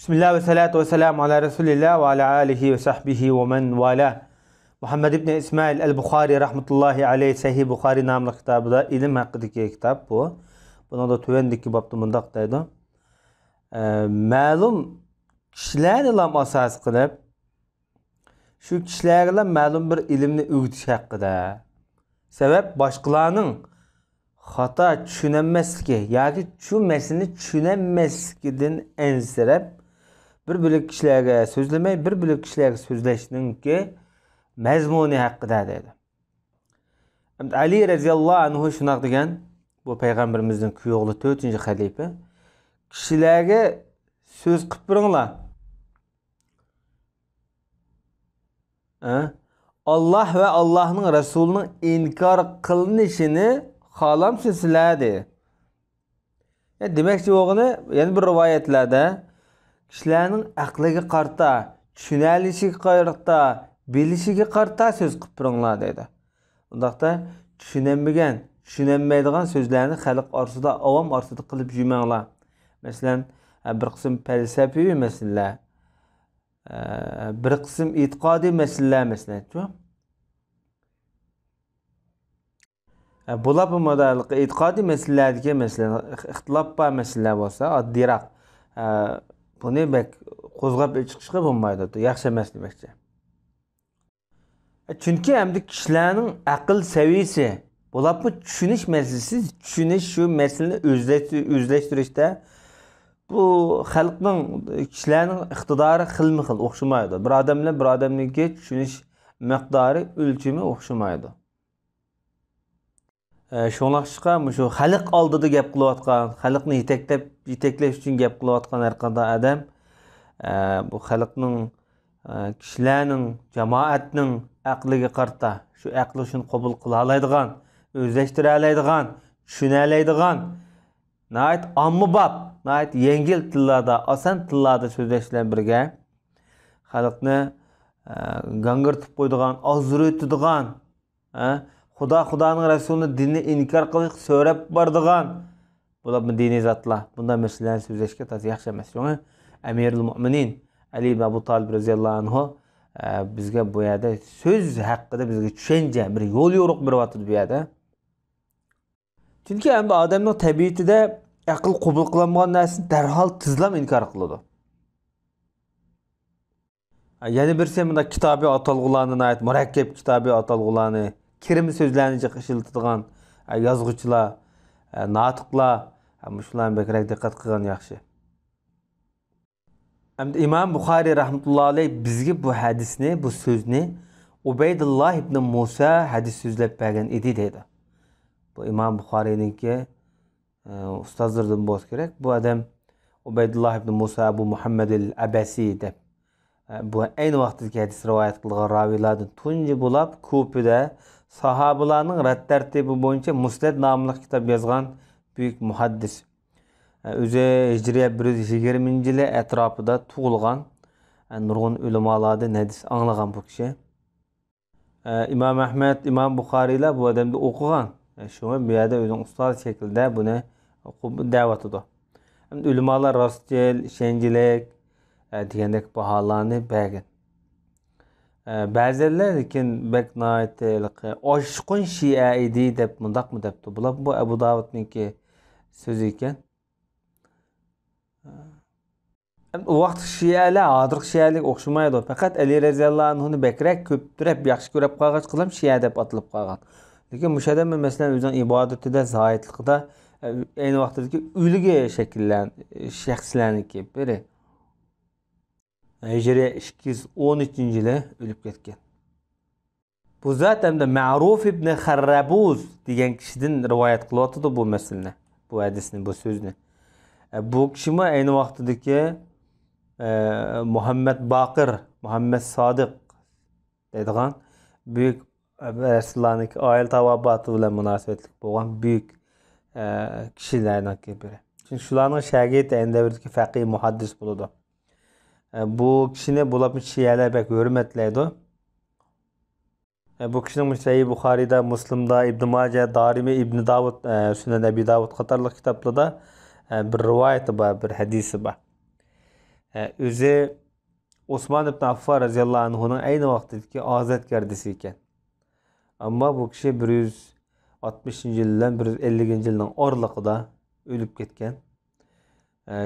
Bismillah və salatu və selamu alə Resulillah və alə alihi və sahbihi və mən vələ. Muhammed ibn İsmail el-Buxari rəhmətullahi aleyh Səhih Buxari namlı kitabıda ilim haqqındakı kitab bu. Buna da tövəndiki babda mındaq deydi. E, məlum kişilər ilə əsas qılıb şu kişilərlə məlum bir ilimni öyrətiş haqqında. Səbəb başqalarının xata düşünənməsliki, yəni şu məsələni düşünənməslikidən ənsirəb bir bo'lak kishilarga so'zlamay bir bo'lak kishilarga so'zlashningki mazmuni haqida dedi ali roziyallohu anhu shunaq degan bu payg'ambarimizning kuyovli to'rtinchi xalifa kishilarga so'z qilib turinglar olloh va allohning rasulining inkor qilinishini xohlamsizlar dedi demakchi bo'lgani yana bir rivoyatlarda kishilarning aqliga qarta tushunalishiga qarta bilishiga qarta so'z qilib turinglar dedi undaqda tushunilmagan tushunilmaydigan so'zlarni xalq orasida avom orasida qilib yurmanglar masalan bir qism falsafiy masalalar bir qism e'tiqodiy masalalar masalan bular e'tiqodiy masalalardagi masalan ixtilof bor masalalar bo'lsa oddiyroq buni bak qo'zg'ab chiqishga bo'lmaydi yaxshi emas demoqchi e, chunki endi kishilarning aql saviyasi bo'lapmi tushunish masalasi tushunish shu masalani o'zlashtirishda bu xalqning kishilarning iqtidori xilma xil o'xshamaydi bir odam bilan bir odamniki tushunish miqdori o'lchami o'xshamaydi shunlashqa shu xalq oldida gap qilayotgan xalqni yetaklab yetaklash uchun gap qilayotgan har qanday odam bu xalqning kishilarning jamoatning aqliga qarta shu aqli shuni qabul qila oladigan o'zlashtira oladigan tushuna oladigan nihoyat ommabop nihoyat yengil tillarda oson tillarda so'zlash birga xalqni gangirtib qo'ydigan oziritadigan xudo xudoning rasulini dinni inkor qilish so'rab bordigan bular diniy zotlar bunday masalalarni so'zlashga toza yaxshi emas shunga amirul mo'minin ali ibn abu tolib roziyallohu anhu e, bizga bu yerda so'z haqida bizga tushuncha bir yo'l yo'riq beryotdi bu yerda chunki bu odamning tabiatida aql qabul qilinmagan narsani darhol tizlam inkor qiladi yana bir sen bunday kitobiy atalg'ularni murakkab kitobiy atalg'ularni kirim so'zlarni ishlatadigan e, yozuvchilar e, notiqlar shularni bakrak diqqat qilgan yaxshi endi imom buxoriy rahmatullohi alayh bizga bu hadisni bu so'zni ubaydulloh ibn Musa hadis so'zlab bergan edi deydi bu imom buxoriyniki e, ustozlardan bo'lishi kerak bu odam ubaydulloh ibn Musa abu muhammad al abasiy deb bu ayni vaqtdagi hadis rivoyat qilgan raviylardan tunji bo'lib ko'pida sahabalarning rad tartibi bo'yicha muslat nomli kitob yozgan buyuk muhaddis o'zi hijriya bir yuz yigirmanchi yili atrofida tug'ilgan nurg'un ulamolarni hadis anglagan bu kishi imom ahmad imom buxoriylar bu odamni o'qigan shunga bu yerda o'zini ustoz shaklida buni o'qib da'vat edi ulamolar rostchil ishonchilik degandek baholarni bergan ba'zilar lekin bak oshqun shia edi deb mundoqmi debdi bular bu abu davudniki so'zi ekan u hə, vaqt shiyalar hozirgi shiyalar o'xshamaydi faqat ali roziyallohu anhuni bakrak ko'ptirab yaxshi ko'rib qolg'achqa ham shiya deb atilib qolgan lekin mushadam masalan o'zini ibodatida zoitliqida ayni e, vaqtdagi ulgi shakllan shaxslarniki biri hijri 213-ci ilə ölüb getgan. Bu zat hamda Ma'ruf ibn Xarrabuz degan kishidan rivoyat qilyotdi bu masalani, bu hadisni, bu so'zni. E, bu kishimi ayni vaqtidagi e, Muhammad Baqir, Muhammad Sodiq deydigan buyuk e, Rasulullohning oil tavobbati bilan munosabatli bo'lgan buyuk kishilardan biri. Chunki shularning shagirdi endi birdagi faqih muhaddis bo'ladi. E, bu kişini bulab şiələr bək hörmətləyidu. E, bu kişinin müştəyi Buxarıda, Müslimdə, İbn Macə, Darimi, İbn Davud, e, Sünnən Əbi Davud qatarlıq kitablıda bir rivayəti var, bir hədisi var. Özü Osman ibn Affan radiyallahu anh'ın aynı azet azətkardisi iken. Ama bu kişi 160-cı ildən 150-ci ilin orluqda ölüp gitken.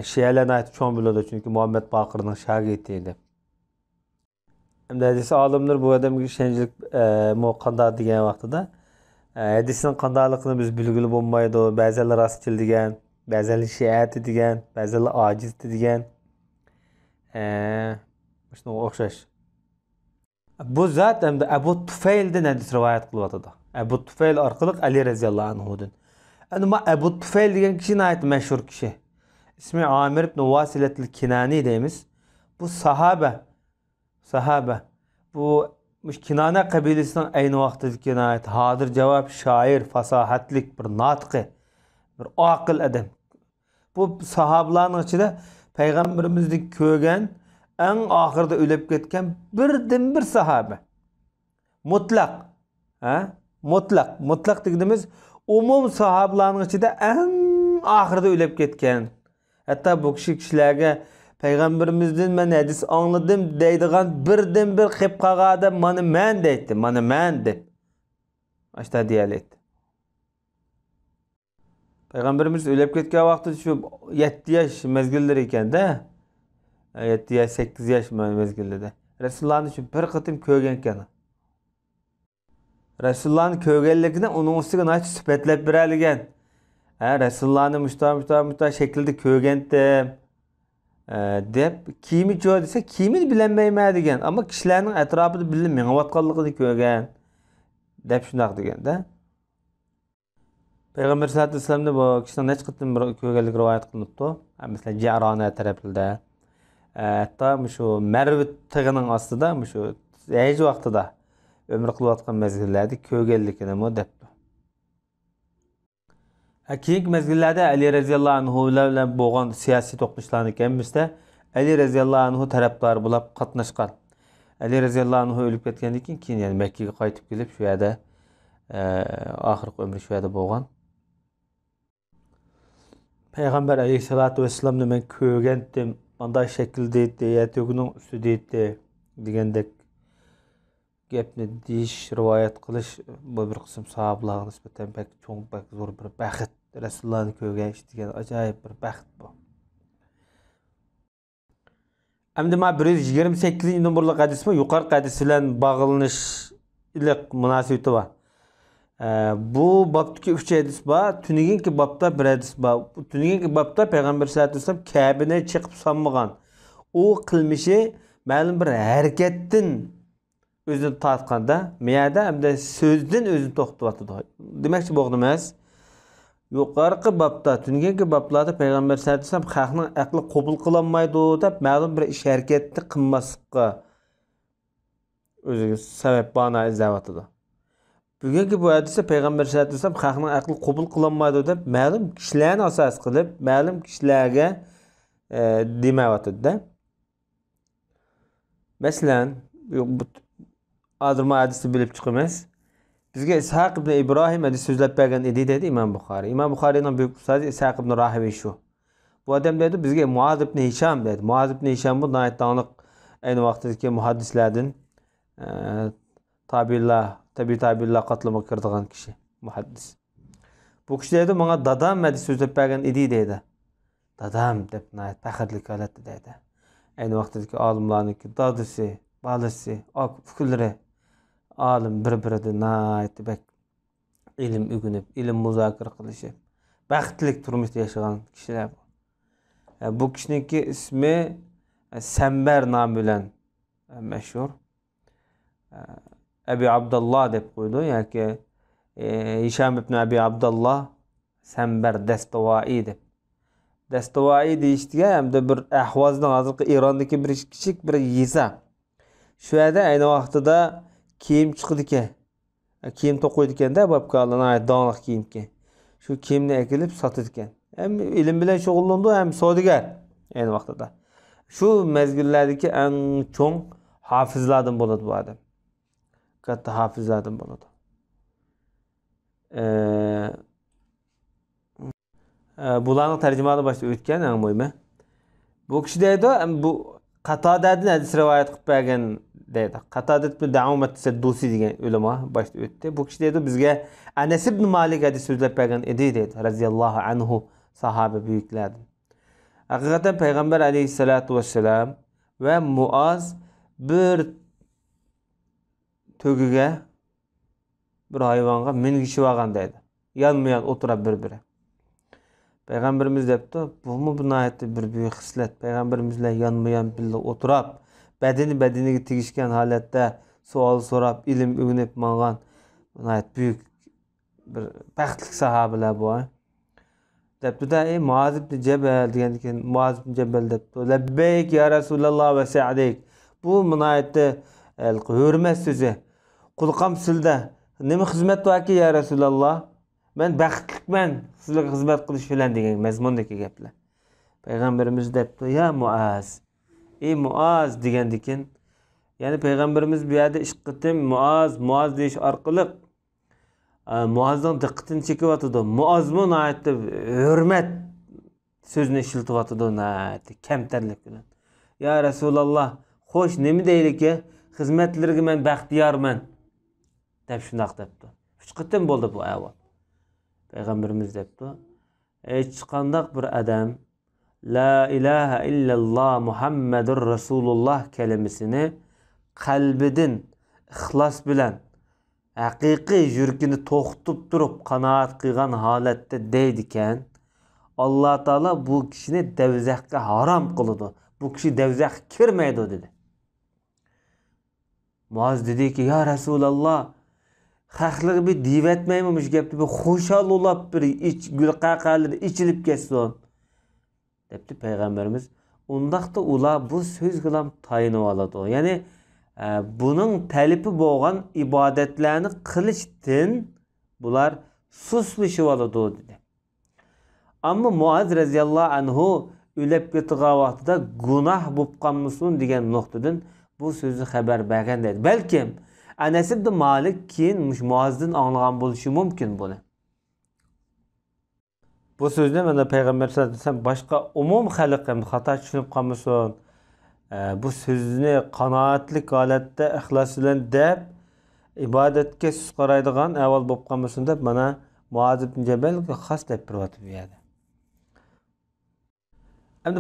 şiələrinə aid çox bilirdi, çünki Muhammed Baqırın şagirdi idi. Əmdə hədisi alimlər bu adamı şənçilik e, qanda deyən vaxtda e, hədisin qandalığını biz bilgili olmaydı. Bəzələr rastçıl deyən, bəzələr şiət deyən, bəzələr aciz deyən. E, Şuna oxşar. Bu zat əmdə Əbu Tufeyldən hədis rivayət qılıbdı. Əbu Tufeyl arqılıq Ali rəziyallahu anhu-dan. Amma Əbu Tufeyl deyən kişi nəhayət məşhur kişi. ismi Amir ibn Vasiletil Kinani deymiz. Bu sahabe, sahabe. Bu Kinana kabilesinin aynı vakti kinayet, hadir cevap, şair, fasahatlik, bir natqi, bir akıl adam. Bu sahabların içinde Peygamberimizni ko'rgan eng oxirida o'lib ketgan din bir sahoba mutlaq ha mutlaq mutlaq deganimiz umum sahobalarning ichida eng oxirida o'lib ketgan hatto bu kishi kishilarga payg'ambarimizdan man hadis angladim deydigan birdan bir qilib qolgan odam mana man deydi mana man deb ashta deyalaydi payg'ambarimiz o'lib ketgan vaqti shu yetti yosh mezgillar ekanda yetti yosh sakkiz yosh mezgilida rasulullohni shu bir qitim ko'rgan ekan rasulullohni ko'rganligini uning ustiga suhbatlab beralgan rasulullohni mushto mushto mushto shaklida ko'rganda e, deb kiyimi joy desa kiyimini bilolmayman degan ammo kishilarning atrofida bilinib minayotganligini ko'rgan deb shundoq deganda payg'ambar sallallohu alayhi vasallamni bu kishini necha qatim ko'rganligi rivoyat qilinibdi masalan jarona tarafida e, hatto shu marvi tig'ining ostida shu haj vaqtida umr qilayotgan mezgillarda ko'rganligini deb Keyingi məzgillərdə Əli rəziyallahu anhu ilə boğan siyasi toqquşlarını gəmimizdə Əli rəziyallahu anhu tərəfdarı bulab qatnaşqan. Əli rəziyallahu anhu ölüb getkəndən keyin keyin yəni Məkkəyə qayıtıb gəlib şu yerdə e, axırki ömrü şu yerdə boğan. Peyğəmbər əleyhissalatu vesselamını mən köyrəndim. Banda şəkildə idi, yətəgunun üstüdə idi deyəndək gapni deyish rivoyat qilish bu bir qism savoblarga nisbatan bak cho'ng bak zo'r bir baxt rasulullohni ko'rganish degan ajoyib bir baxt bu endi mana bir yuz yigirma sakkizinchi nomerli hadis bu yuqori hadis bilan bog'lanish iliq munosabati bor bu bobdagi uch hadis bor tunuginki bobda bir hadis bor tunuginki bobda payg'ambar sallallohu alayhi vasallam kabini chiqib solmagan u qilmishi ma'lum bir harakatdan özünü tartqanda miyədə həm də sözdən özünü toxtatıdı. Demək ki, boğdumuz. Yuqarıqı babda, dünyanki bablarda Peyğəmbər səhəlisəm xalqın əqli qobul qılanmaydı da məlum bir iş hərəkətini qınmasıqqa özü səbəb bana izləvatıdır. Bugünkü bu hədisdə Peyğəmbər səhəlisəm xalqın əqli qobul qılanmaydı da məlum kişilərin əsas qılıb, məlum kişilərə e, deməvatıdır da. Məsələn, bu Adırma hədisi bilib çıxımız. Bizə İshaq ibn İbrahim hədis sözləb bəqən idi dedi İmam Buxari. İmam Buxari ilə böyük ustaz İshaq ibn Rahibi şu. Bu adam dedi bizə Muaz ibn Hişam dedi. Muaz ibn Hişam bu nəhayət danlıq eyni vaxtdakı mühəddislərdən e, tabiillah, təbii tabiillah qatlama qırdığan kişi, mühəddis. Bu kişi dedi mənə dadam hədis sözləb bəqən idi dedi. Dadam deyib nəhayət fəxrlik alətdi dedi. Eyni vaxtdakı alimlərin ki, dadısı, balısı, fikrləri alim bir biridi naiti ilim ügünüp, ilim muzakir kılışıp, baxtlilik turmuşda yaşayan kişiler bu. E, bu kişinin ki ismi e, Sember namülen e, meşhur. mashhur. Abi Abdullah deb qo'ydi ki, Hisham ibn Abi Abdullah Sambar Dastavoi deb. Dastavoi deyishdiga hamda bir ahvazdan hozirgi İran'daki bir kichik bir yeza. Shu yerda ayni vaqtida kiyim chiqdi ekan e, kiyim to'qib qo'ydi ekanda babka donliq kiyim ekan shu kiyimni akilib sotadi ekan ham ilm bilan shug'ullandi ham savdogar ayni vaqtida shu mazgillardagi eng cho'ng hofizlardan bo'ladi bu odam katta hofizlardan bo'ladi e, e, bularni tarjimani boshida o'tgan eng bu kishi deydi bu qatodadan hadis rivoyat qilib bergan deydi qatodat daumat seddusiy degan ulamo boshda o'tdi bu kishi deydi bizga anas ibn malik hadis so'zlab bergan edi deydi roziyallohu anhu sahoba buyuklardan haqiqatan payg'ambar alayhissalotu vassalam ve muaz bir to'giga bir hayvonga mingishib olgan deydi yonma yon o'tirib bir biri payg'ambarimiz bu mu bu bir büyük hislat payg'ambarimizlar yonma yon birga o'tirib badini badiniga tegishgan holatda savol so'rab ilm o'rganib mangan buyuk bir baxtli sahobalar bor debdida ey muaz ibn jabal degandan keyin muaz ibn jabal debdi labbayk ya rasululloh va sadik bu munoyatni e, hurmat so'zi qulqam silda nima xizmat borki ya rasululloh man baxtliman sizlarga xizmat qilish bilan degan mazmundagi gaplar payg'ambarimiz debdi ya muaz ey muaz degandekin ya'ni Peygamberimiz bu yerda ishqitim muaz muaz deyish orqali e, muazning diqqatini chekyotidi muozmi nihoyatda hurmat so'zini ishlatyotidi nihoyatda kamtarlik bilan yo rasululloh xo'sh nima deyliki xizmatlarga man baxtiyorman deb shundoq debdi uch qitim bo'ldi bu avval Peygamberimiz debdi hech qandoq bir adam. La ilahe illallah Muhammedur Resulullah kelimesini kalbidin ixlas bilen haqiqiy yurgini to'xtib turib qanoat qilgan holatda deydikan alloh taolo bu kishini davzaxga harom qiladi bu kishi davzaxga kirmaydi dedi moz dediki yo rasululloh haqliq bir deyivatmaymi mush gapni bir xushol ulab bir ich gul qaqalar ichilib ketsin debdi payg'ambarimiz undaqda ular bu so'z ham tayinib oladi ya'ni e, buning talifi bo'lgan ibodatlarni qilishdan bular suslishib oladi dedi ammo muaz roziyallohu anhu ulab ketgan vaqtida gunoh bo'lib qolmasin degan nuqtadan bu so'zni xabar bergan deydi balkim anas ibn molik keyin muozdan anglagan bo'lishi mumkin buni bu so'zni mana payg'ambar sallallohu alayhi vasallam boshqa umum xalq қата xato tushunib qolmasin bu so'zni qanoatlik holatda ixlos bilan deb ibodatga siz qaraydigan avval bo'lib qolmasin deb mana muaz ibn xos deb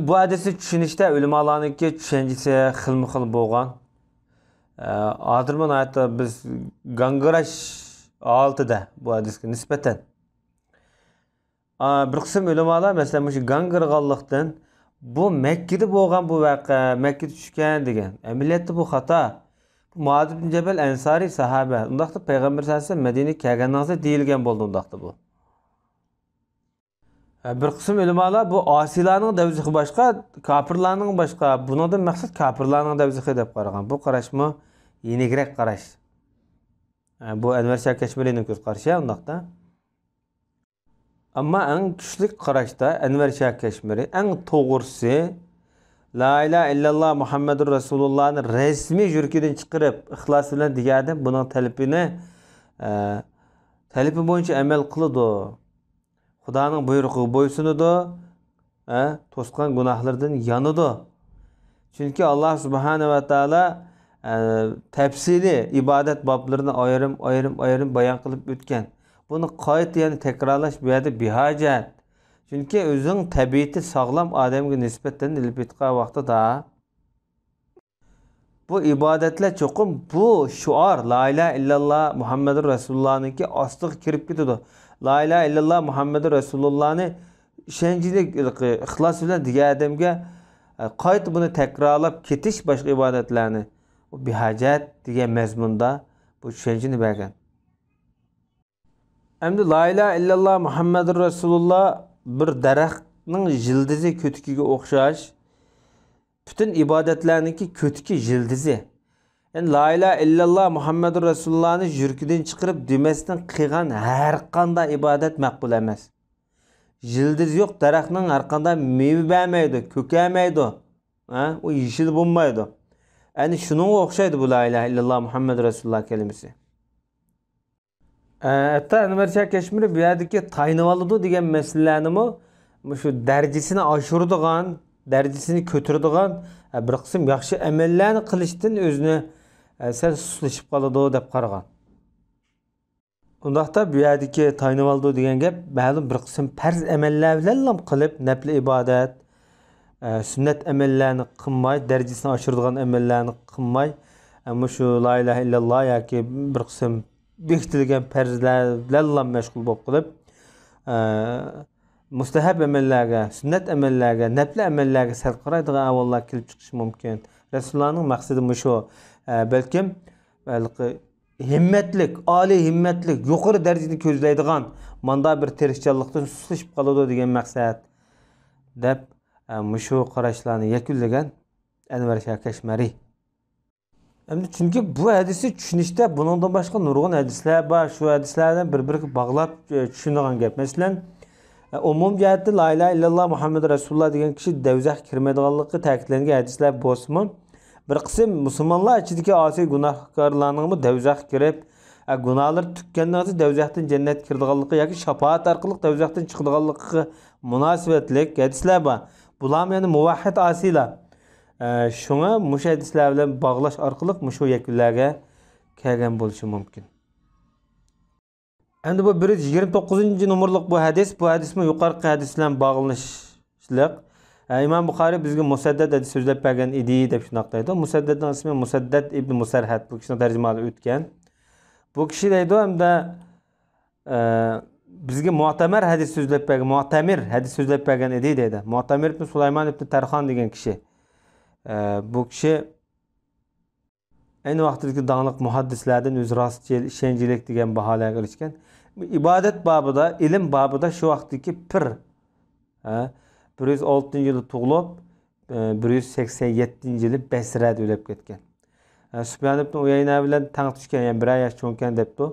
bu hadisni tushunishda xilma xil bo'lgan hozir biz oltida bu bir qism ulamolar masalan shu gangirg'onlikdan bu makkada bo'lgan bu vaqa makka tushgan degan amaliyotda bu xato muad ibn jabal ansariy ұндақты undaqda payg'ambar sallallohu alayhi дейілген болды ұндақты so'ng ә, Бір қысым undaqda bu bir qism башқа bu башқа maqsad деп қараған bu qarashmi yenigroq qarash bu anvar Ama en kişilik karakta Enver Şah Keşmiri en doğrusu La ilahe illallah Muhammedur Resulullah'ın resmi jürkiden çıkarıp ihlas bilen diğerden bunun talipini e, talipi boyunca emel kılıdı. Kudanın buyruğu boysunudu. E, toskan günahlardan yanıdı. Çünkü Allah Subhanahu ve Taala e, tepsili ibadet bablarını ayırım ayırım ayırım bayan kılıp ötken. Buni qayt yəni təkrarlaş bu yerdə bihacət. Çünki özün təbiəti sağlam adamğa nisbətən ilib etqan vaxtıda bu ibadətlər çoxum bu şuar la ilahe illallah Muhammedur Resulullah'ınki astıq kirib gedir. La ilahe illallah Muhammedur Resulullah'ını işəncilik ixlas ilə digər adamğa qayıt bunu təkrarlab ketiş başqa ibadətlərini o bihacət digər məzmunda bu düşüncəni bərgən. әмді ла иляха иллалла мұхаммаду расулулла бір дарақтың жылдызы көткіге оқшаш бүтін ибадатларныкі көткі жылдызы yani, la illaha illalloh muhammadu rasulullohni yurkidan chiqirib қиған әрқанда har qanday әмес. maqbul emas jildiz арқанда daraxtning бәмейді, qanday meva ой, ешіл u o'xshaydi hətta Ənvər Çərkəşmirov deyirdi ki, tayınvalıdı deyilən məsələni mə şu dərcisini aşırdığan, dərcisini kötürdüğən e, bir qism yaxşı əməllərini qilishdən özünü e, sən suslaşıb qaladı deyə qarğan. Ondaqda buyurdu ki, tayınvalıdı deyilən gəp məlum bir qism fərz əməllərlə qılıb nəfil ibadət, e, sünnət əməllərini qılmay, dərcisini aşırdığan əməllərini qılmay, amma şu la ilahe illallah ya ki bir qism bekitilgan farzlar bilan mashg'ul bo'lib qolib e, mustahab amallarga sunnat amallarga nafli amallarga sal qaraydigan avollar kelib chiqishi mumkin rasulullohning maqsadi shu e, balkim himmatlik oliy himmatlik yuqori darajani ko'zlaydigan manda bir tirishchanlikdan sustlashib qoladi degan maqsad deb e, mushu qarashlarni yakunlagan anvar shakashmariy Əmdi çünki bu hədisi düşünüşdə bunundan başqa nurgun hədislər var. Şu hədislərdən bir-biri bağlab e, düşünülən gəp. Məsələn, e, umum cəhətdə la ilaha illallah Muhammed Rasulullah deyilən kişi dəvzəx kirmədiganlığı təkidlənən hədislər bolsunmu? Bir qism müsəlmanlar içindəki asi günahkarlarının mı dəvzəx kirib e, günahlar tükkəndən sonra dəvzəxdən cənnət kirdiganlığı yoki şəfaət arqılıq dəvzəxdən çıxdiganlığı münasibətlik hədislər var. Bular yəni muvahhid asilar. shunga mushu hadislar bilan bog'lash orqali mushu yakunlarga kelgan bo'lishi mumkin endi bu bir yuz yigirma to'qqizinchi nomerlik bu hadis bu hadismi yuqorgi hadis bilan bog'lanishliq imom buxoriy bizga musaddad hadis so'zlab bergan edi deb shunaqa deydi musaddadni ismi musaddad ibn musarhat bu kishini tarjimali o'tgan bu kishi deydi hamda bizga mu'tamar hadis so'zlab bergan mu'tamir hadis so'zlab bergan edi deydi mu'tamir ibn sulaymon ibn tarxon degan kishi bu kishi ayni vaqtdagi donliq muhaddislardan o'zi rostchil ishonchlik degan baholarga erishgan ibodat bobida ilm bobida shu vaqtdagi pir bir yuz oltinchi yili tug'ilib bir yuz sakson yettinchi yili basrada o'lib ketgan subyan ibn uyayna bilan tang tushgan ya'ni bir yosh cho'kan debdi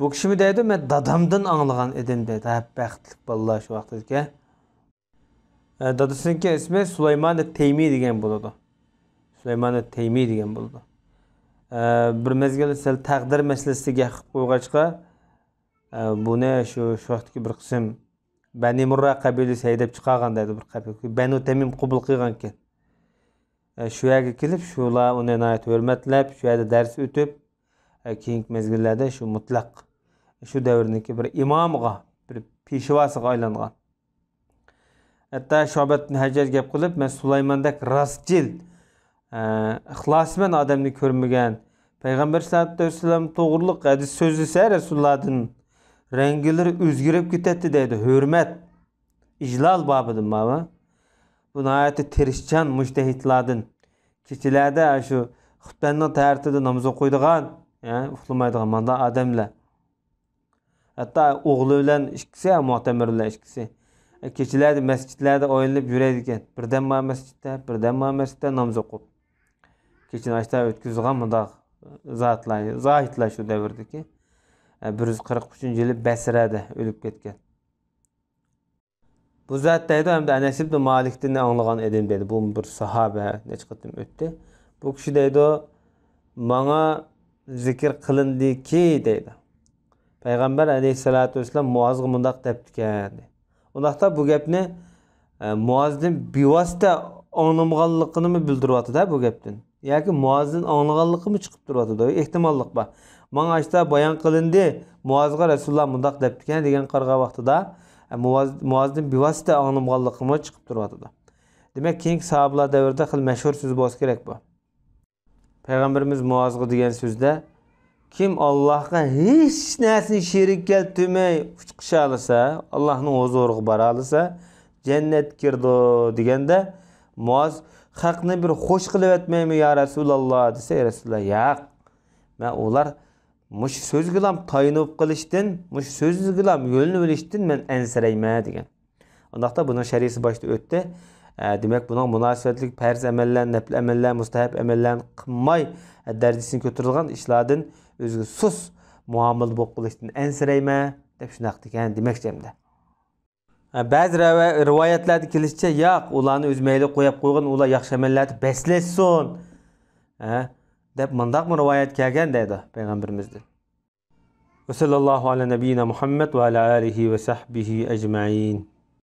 bu kishimi deydi men dadamdan anglagan edim deydi ha baxtli bolalar shu vaqtda dadasiniki ismi sulaymoni Taymi degan bo'ladi sulaymoni Taymi degan bo'ladi bir mezgil sal taqdir masalasiga qilib qo'yg'achqa buni shu shu vaqtki bir qism bani murra qabili haydab chiqqan deydi bir banu tamim qubul qilgan ekan shu yerga kelib shular uni hurmatlab shu yerda dars o'tib keyingi mezgillarda shu mutlaq shu davrniki bir imomga bir peshvosiga aylangan hatta shobat hajar gap qilib man sulaymondak rostjil e, ixlosmand odamni ko'rmagan payg'ambar sallallohu alayhi vasallam to'g'riliq hadis so'zlasa rasulullohdan rangilari o'zgarib ketadi deydi hurmat ijlol bobida mana bu nihoyatda tirishchan mujtahidlardan kechalarda shu xutbanni tartibida namoz o'qiydigan uxlamaydigan mana odamlar hatto o'g'li bilan ikkisi motamirlar ikkisi keçilərdi məscidlərdə oyulub yürəyirkən, birdən ma məsciddə, birdən ma məsciddə namaz oxub. Keçin açda ötküzğan mudaq e, zatlar, zahitlar şu dövrdəki 143-cü e, il Bəsrədə ölüb getgan. Bu zat deydi, həm də Ənəs ibn Malikdən anlığan edim dedi. Bu bir sahabə neçə qıtım ötdü. Bu kişi deydi, mənə zikr qılındı ki, deydi. Peyğəmbər əleyhissalatu vesselam Muazğa mundaq deptikən. ularda bu gapni e, muazzin bevosita anglaganligini bildiryotida bu gapdan yoki muazzin anglaganligimi chiqib turyotidi ehtimollik bor mana ashda bayon qilindi muozga rasululloh mundoq deb ekan degan qarg'a vaqtida e, muozdin bevosita anglaganligimi chiqib turyotidi demak keyingi sahobalar davrida xil mashhur so'z bo'lishi kerak bu payg'ambarimiz muozga degan so'zda Kim Allah'a hiç nesini şirik keltirmey uçkışa alırsa, Allah'ın huzuruğu bara alırsa, cennet kirdi degende Muaz haqni bir xo'sh qilib aytmaymi yo rasululloh desa ey rasululloh yo'q man ular mush so'zgilam tayinib qilishdan mush so'zgilam yo'lni bilishdan man ansirayman degan undaqda buni sharisi boshida o'tdi demak buning munosabatlik farz amallar nafl amallar mustahab amallarni qilmay darajasini өзгі ishlardan o'ziga sus muomil bo'lib qolishdan ansirayma deb shunaqa degan demakchi hamda ba'zi rivoyatlarda kelishicha yo'q ularni o'z mayli qo'yib qo'ygan ular yaxshi amallarni baslashsin deb mundaqmi rivoyat kelgan